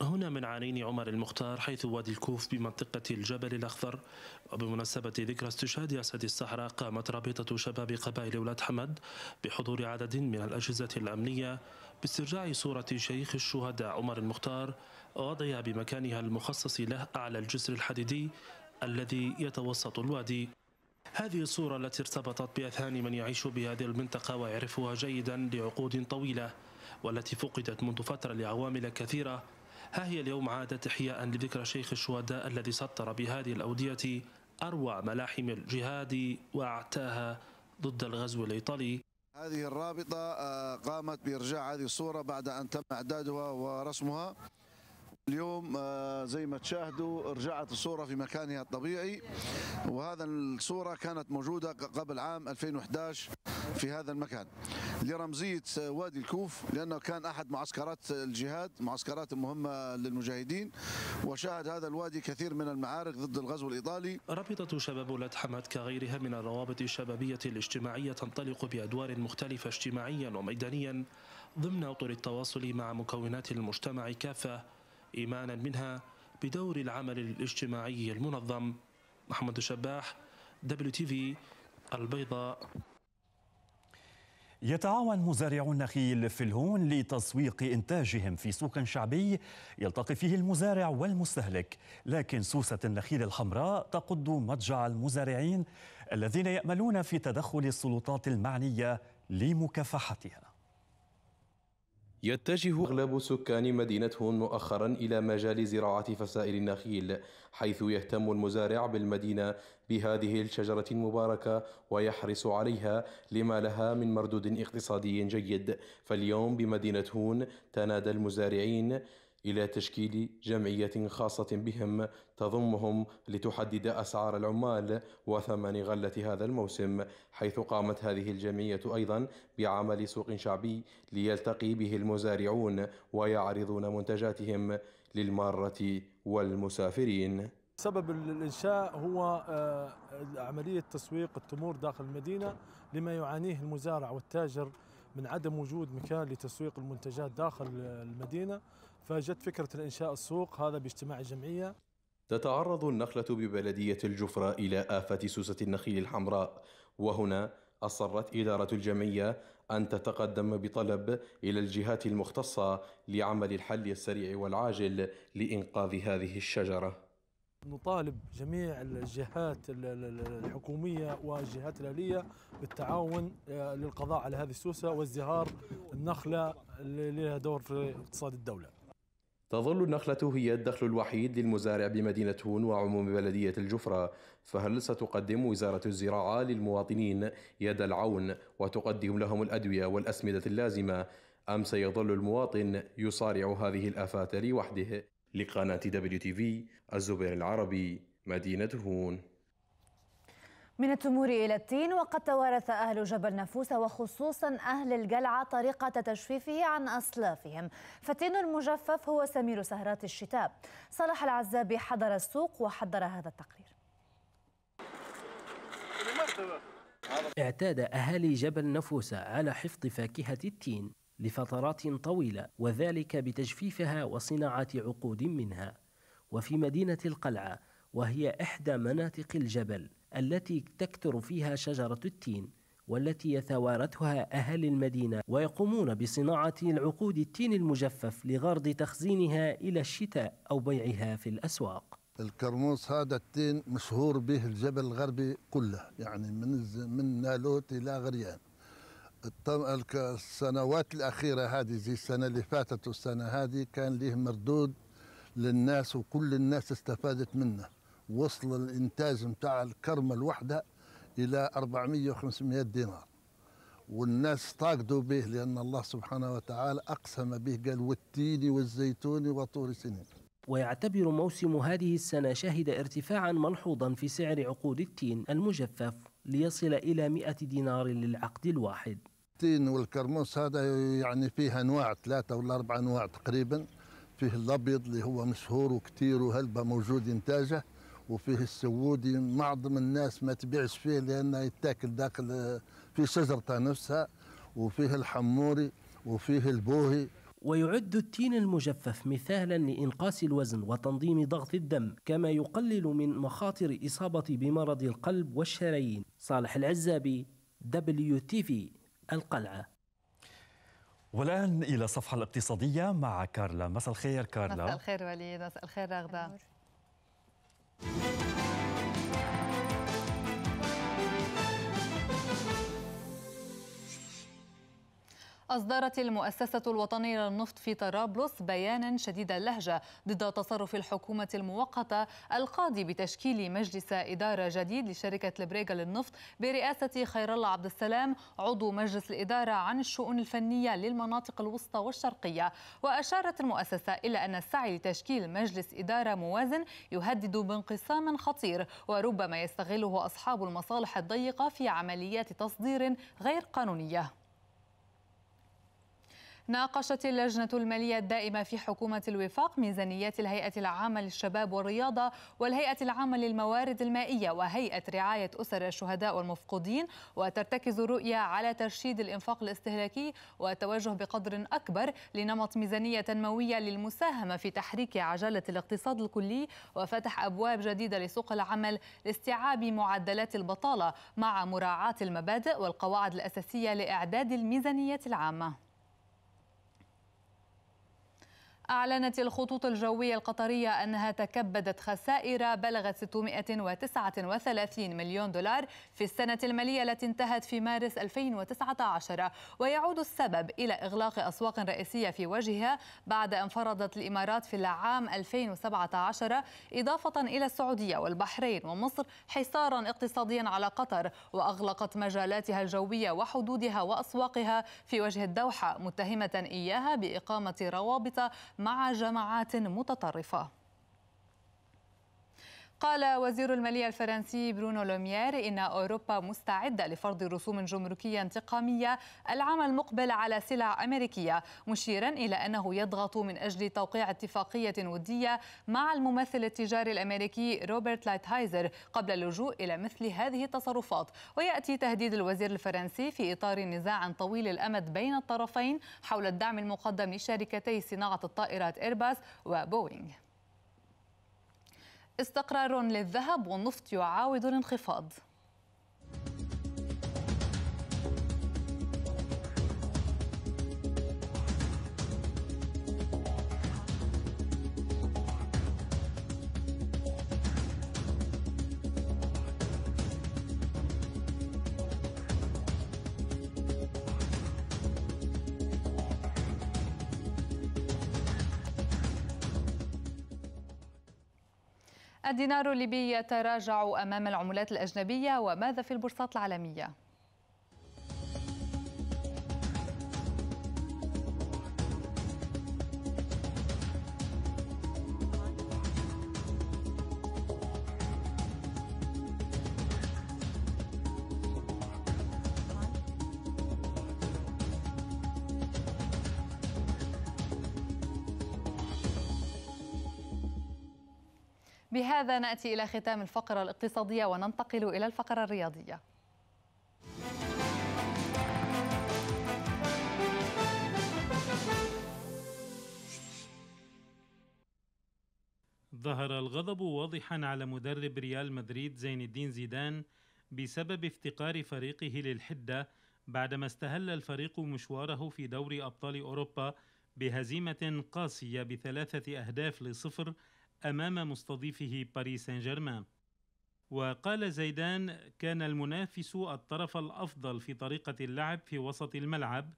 هنا من عينين عمر المختار حيث وادي الكوف بمنطقة الجبل الأخضر وبمناسبة ذكرى استشهاد أسد الصحراء قامت رابطة شباب قبائل أولاد حمد بحضور عدد من الأجهزة الأمنية باسترجاع صورة شيخ الشهداء عمر المختار ووضعها بمكانها المخصص له أعلى الجسر الحديدي الذي يتوسط الوادي هذه الصورة التي ارتبطت بأذهان من يعيش بهذه المنطقة ويعرفها جيدا لعقود طويلة والتي فقدت منذ فترة لعوامل كثيرة ها هي اليوم عادت إحياء لذكرى شيخ الشهداء الذي سطر بهذه الأودية أروع ملاحم الجهاد وأعتاها ضد الغزو الإيطالي هذه الرابطة آه، قامت بإرجاع هذه الصورة بعد أن تم إعدادها ورسمها اليوم آه، زي ما تشاهدوا رجعت الصورة في مكانها الطبيعي وهذا الصورة كانت موجودة قبل عام 2011 في هذا المكان لرمزية آه، وادي الكوف لأنه كان أحد معسكرات الجهاد معسكرات مهمة للمجاهدين وشاهد هذا الوادي كثير من المعارك ضد الغزو الإيطالي رابطة شباب ولاد حمد كغيرها من الروابط الشبابية الاجتماعية تنطلق بأدوار مختلفة اجتماعيا وميدانيا ضمن أطر التواصل مع مكونات المجتمع كافة إيمانا منها بدور العمل الاجتماعي المنظم محمد الشباح دبليو تي في البيضاء يتعاون مزارعو النخيل في الهون لتسويق إنتاجهم في سوق شعبي يلتقي فيه المزارع والمستهلك لكن سوسة النخيل الحمراء تقض مضجع المزارعين الذين يأملون في تدخل السلطات المعنية لمكافحتها يتجه أغلب سكان مدينة هون مؤخرا إلى مجال زراعة فسائل النخيل حيث يهتم المزارع بالمدينة بهذه الشجرة المباركة ويحرص عليها لما لها من مردود اقتصادي جيد فاليوم بمدينة هون تنادى المزارعين إلى تشكيل جمعية خاصة بهم تضمهم لتحدد أسعار العمال وثمن غلة هذا الموسم حيث قامت هذه الجمعية أيضا بعمل سوق شعبي ليلتقي به المزارعون ويعرضون منتجاتهم للمارة والمسافرين سبب الإنشاء هو آه، عملية تسويق التمور داخل المدينة لما يعانيه المزارع والتاجر من عدم وجود مكان لتسويق المنتجات داخل المدينة فجت فكرة إنشاء السوق هذا باجتماع الجمعية تتعرض النخلة ببلدية الجفرة إلى آفة سوسة النخيل الحمراء وهنا أصرت إدارة الجمعية أن تتقدم بطلب إلى الجهات المختصة لعمل الحل السريع والعاجل لإنقاذ هذه الشجرة نطالب جميع الجهات الحكومية والجهات الأهلية بالتعاون آه، للقضاء على هذه السوسة وازدهار النخلة اللي لها دور في اقتصاد الدولة تظل النخلة هي الدخل الوحيد للمزارع بمدينة هون وعموم بلدية الجفرة فهل ستقدم وزارة الزراعة للمواطنين يد العون وتقدم لهم الأدوية والأسمدة اللازمة أم سيظل المواطن يصارع هذه الآفات لوحده لقناة دبليو تي في الزبير العربي مدينة هون من التمور إلى التين وقد توارث أهل جبل نفوس وخصوصا أهل القلعة طريقة تجفيفه عن أصلافهم فالتين المجفف هو سمير سهرات الشتاء صلاح العزابي حضر السوق وحضر هذا التقرير اعتاد أهالي جبل نفوس على حفظ فاكهة التين لفترات طويلة وذلك بتجفيفها وصناعة عقود منها وفي مدينة القلعة وهي إحدى مناطق الجبل التي تكثر فيها شجرة التين والتي يتوارثها أهل المدينة ويقومون بصناعة العقود التين المجفف لغرض تخزينها إلى الشتاء أو بيعها في الأسواق الكرموس هذا التين مشهور به الجبل الغربي كله يعني من من نالوت إلى غريان السنوات الأخيرة هذه زي السنة اللي فاتت والسنة هذه كان له مردود للناس وكل الناس استفادت منه وصل الانتاج نتاع الكرمه الوحده الى 400 و500 دينار والناس طاقدوا به لان الله سبحانه وتعالى اقسم به قال والتين والزيتون وطور سنين ويعتبر موسم هذه السنة شهد ارتفاعا ملحوظا في سعر عقود التين المجفف ليصل إلى 100 دينار للعقد الواحد التين والكرموس هذا يعني فيه أنواع ثلاثة ولا أربع أنواع تقريبا فيه الأبيض اللي هو مشهور وكثير وهلبة موجود إنتاجه وفيه السودي معظم الناس ما تبيعش فيه لأنه يتاكل داخل في شجرته نفسها وفيه الحموري وفيه البوهي ويعد التين المجفف مثالا لإنقاص الوزن وتنظيم ضغط الدم كما يقلل من مخاطر إصابة بمرض القلب والشرايين صالح العزابي دبليو تي في القلعة والآن إلى الصفحة الاقتصادية مع كارلا مساء الخير كارلا مساء الخير وليد مساء الخير رغدة Música أصدرت المؤسسة الوطنية للنفط في طرابلس بيانا شديد اللهجة ضد تصرف الحكومة المؤقتة القاضي بتشكيل مجلس إدارة جديد لشركة البريغا للنفط برئاسة خير الله عبد السلام عضو مجلس الإدارة عن الشؤون الفنية للمناطق الوسطى والشرقية وأشارت المؤسسة إلى أن السعي لتشكيل مجلس إدارة موازن يهدد بانقسام خطير وربما يستغله أصحاب المصالح الضيقة في عمليات تصدير غير قانونية ناقشت اللجنة المالية الدائمة في حكومة الوفاق ميزانيات الهيئة العامة للشباب والرياضة والهيئة العامة للموارد المائية وهيئة رعاية أسر الشهداء والمفقودين وترتكز الرؤية على ترشيد الإنفاق الاستهلاكي والتوجه بقدر أكبر لنمط ميزانية تنموية للمساهمة في تحريك عجلة الاقتصاد الكلي وفتح أبواب جديدة لسوق العمل لاستيعاب معدلات البطالة مع مراعاة المبادئ والقواعد الأساسية لإعداد الميزانية العامة أعلنت الخطوط الجوية القطرية أنها تكبدت خسائر بلغت 639 مليون دولار في السنة المالية التي انتهت في مارس 2019 ويعود السبب إلى إغلاق أسواق رئيسية في وجهها بعد أن فرضت الإمارات في العام 2017 إضافة إلى السعودية والبحرين ومصر حصارا اقتصاديا على قطر وأغلقت مجالاتها الجوية وحدودها وأسواقها في وجه الدوحة متهمة إياها بإقامة روابط مع جماعات متطرفه قال وزير المالية الفرنسي برونو لوميير إن أوروبا مستعدة لفرض رسوم جمركية انتقامية العام المقبل على سلع أمريكية مشيرا إلى أنه يضغط من أجل توقيع اتفاقية ودية مع الممثل التجاري الأمريكي روبرت لايتهايزر قبل اللجوء إلى مثل هذه التصرفات ويأتي تهديد الوزير الفرنسي في إطار نزاع طويل الأمد بين الطرفين حول الدعم المقدم لشركتي صناعة الطائرات إيرباس وبوينغ استقرار للذهب والنفط يعاود الانخفاض الدينار الليبي يتراجع أمام العملات الأجنبية وماذا في البورصات العالمية؟ وبهذا ناتي الى ختام الفقره الاقتصاديه وننتقل الى الفقره الرياضيه ظهر الغضب واضحا على مدرب ريال مدريد زين الدين زيدان بسبب افتقار فريقه للحده بعدما استهل الفريق مشواره في دوري ابطال اوروبا بهزيمه قاسيه بثلاثه اهداف لصفر امام مستضيفه باريس سان جيرمان وقال زيدان كان المنافس الطرف الافضل في طريقه اللعب في وسط الملعب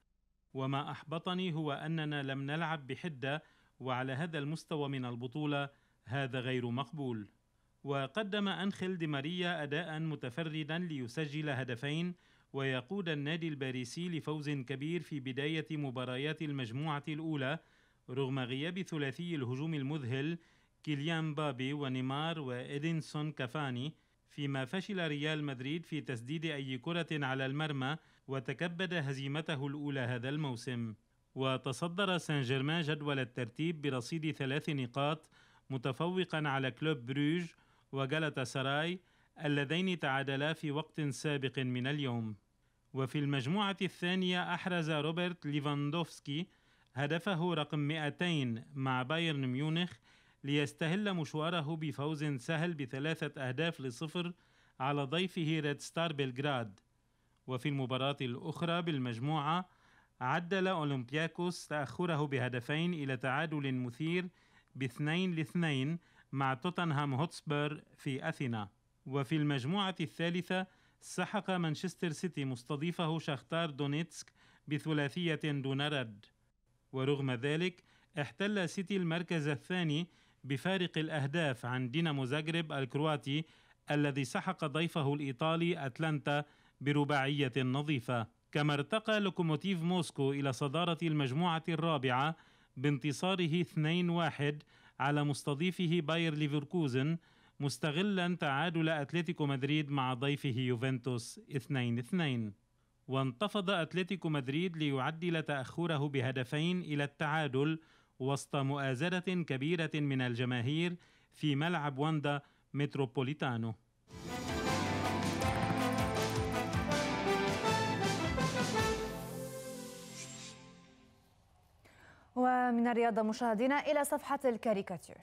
وما احبطني هو اننا لم نلعب بحده وعلى هذا المستوى من البطوله هذا غير مقبول وقدم أنخيل دي ماريا أداء متفردا ليسجل هدفين ويقود النادي الباريسي لفوز كبير في بداية مباريات المجموعة الأولى رغم غياب ثلاثي الهجوم المذهل كيليان بابي ونيمار وإدينسون كافاني فيما فشل ريال مدريد في تسديد أي كرة على المرمى وتكبد هزيمته الأولى هذا الموسم وتصدر سان جيرمان جدول الترتيب برصيد ثلاث نقاط متفوقا على كلوب بروج وجلطة سراي اللذين تعادلا في وقت سابق من اليوم وفي المجموعة الثانية أحرز روبرت ليفاندوفسكي هدفه رقم 200 مع بايرن ميونخ ليستهل مشواره بفوز سهل بثلاثة أهداف لصفر على ضيفه ريد ستار بلغراد وفي المباراة الأخرى بالمجموعة عدل أولمبياكوس تأخره بهدفين إلى تعادل مثير باثنين لاثنين مع توتنهام هوتسبر في أثينا وفي المجموعة الثالثة سحق مانشستر سيتي مستضيفه شختار دونيتسك بثلاثية دون رد ورغم ذلك احتل سيتي المركز الثاني بفارق الأهداف عن دينامو زاغرب الكرواتي الذي سحق ضيفه الإيطالي أتلانتا برباعية نظيفة كما ارتقى لوكوموتيف موسكو إلى صدارة المجموعة الرابعة بانتصاره 2-1 على مستضيفه باير ليفركوزن مستغلا تعادل أتلتيكو مدريد مع ضيفه يوفنتوس 2-2 وانتفض أتلتيكو مدريد ليعدل تأخره بهدفين إلى التعادل وسط مؤازرة كبيرة من الجماهير في ملعب واندا متروبوليتانو ومن الرياضة مشاهدينا إلى صفحة الكاريكاتير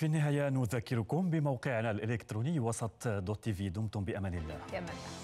في النهاية نذكركم بموقعنا الإلكتروني وسط دوت تي في دمتم بأمان الله.